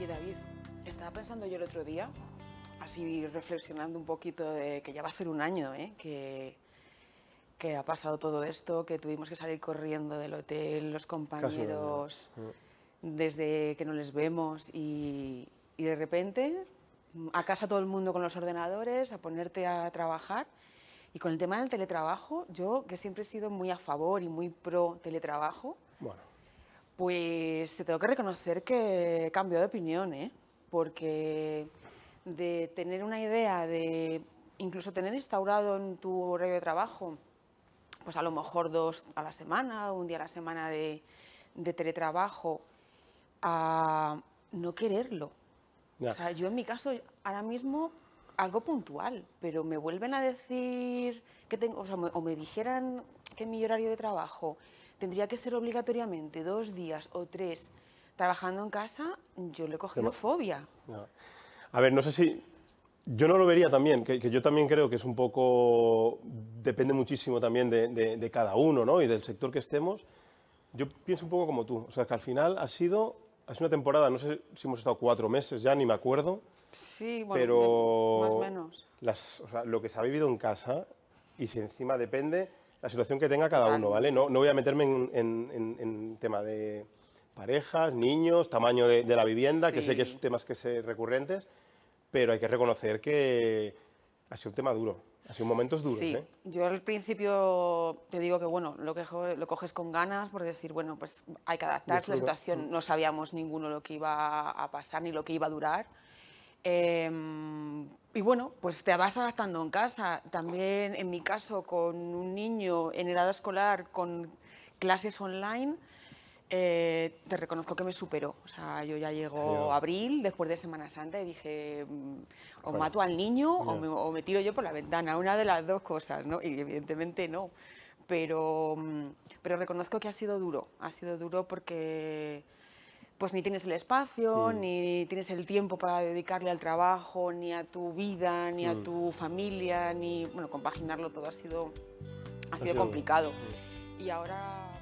Oye, David, estaba pensando yo el otro día, así reflexionando un poquito de que ya va a hacer un año, ¿eh? que, que ha pasado todo esto, que tuvimos que salir corriendo del hotel, los compañeros, mm. desde que no les vemos y, de repente a casa todo el mundo con los ordenadores, a ponerte a trabajar. Y con el tema del teletrabajo, yo que siempre he sido muy a favor y muy pro teletrabajo, pues te tengo que reconocer que he cambiado de opinión, ¿eh? porque de tener una idea, de incluso tener instaurado en tu horario de trabajo, pues a lo mejor dos a la semana, un día a la semana de, teletrabajo, a no quererlo. O sea, yo en mi caso, ahora mismo, algo puntual, pero me vuelven a decir que tengo, o, me, o me dijeran que mi horario de trabajo tendría que ser obligatoriamente dos días o tres trabajando en casa, yo le he cogido fobia. A ver, no sé si... Yo no lo vería también, que, yo también creo que es un poco... Depende muchísimo también de, cada uno, ¿no? Y del sector que estemos. Yo pienso un poco como tú. O sea, que al final ha sido... Ha sido una temporada, no sé si hemos estado cuatro meses ya, ni me acuerdo. Sí, bueno, pero más o menos. lo que se ha vivido en casa y si encima depende la situación que tenga cada uno, ¿vale? No, no voy a meterme en, en, tema de parejas, niños, tamaño de, la vivienda, que sé que son temas que se recurrentes, pero hay que reconocer que ha sido un tema duro. Ha sido momentos duros. Sí, ¿eh? yo al principio te digo que bueno, lo, que, lo coges con ganas por decir, bueno, pues hay que adaptarse a la situación. No sabíamos ninguno lo que iba a pasar ni lo que iba a durar. Em, y bueno, pues te vas adaptando en casa. También en mi caso, con un niño en edad escolar, con clases online, eh, te reconozco que me superó. O sea, yo ya llego abril, después de Semana Santa, y dije, mm, o mato al niño o, me, o, me, tiro yo por la ventana, una de las dos cosas, ¿no? Y evidentemente no. Pero, mm, pero reconozco que ha sido duro, ha sido duro porque pues ni tienes el espacio, mm. ni tienes el tiempo para dedicarle al trabajo, ni a tu vida, ni a mm. tu familia, ni bueno, compaginarlo todo ha sido ha, sido, complicado. Y ahora